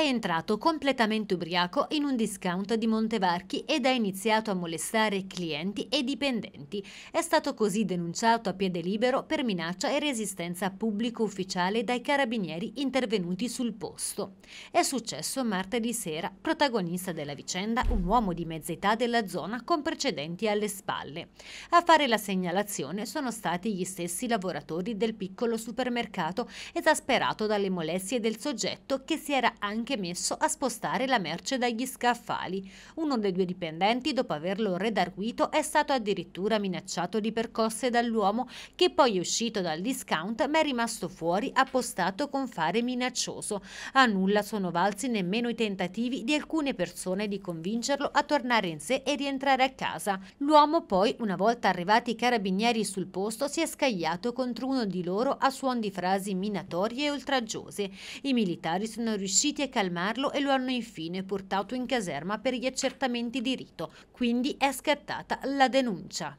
è entrato completamente ubriaco in un discount di Montevarchi ed ha iniziato a molestare clienti e dipendenti. È stato così denunciato a piede libero per minaccia e resistenza a pubblico ufficiale dai carabinieri intervenuti sul posto. È successo martedì sera, protagonista della vicenda un uomo di mezza età della zona con precedenti alle spalle. A fare la segnalazione sono stati gli stessi lavoratori del piccolo supermercato esasperato dalle molestie del soggetto che si era anche anche messo a spostare la merce dagli scaffali. Uno dei due dipendenti, dopo averlo redarguito, è stato addirittura minacciato di percosse dall'uomo che poi è uscito dal discount ma è rimasto fuori appostato con fare minaccioso. A nulla sono valsi nemmeno i tentativi di alcune persone di convincerlo a tornare in sé e rientrare a casa. L'uomo poi, una volta arrivati i carabinieri sul posto, si è scagliato contro uno di loro a suon di frasi minatorie e oltraggiose. I militari sono riusciti a capire calmarlo e lo hanno infine portato in caserma per gli accertamenti di rito, quindi è scattata la denuncia.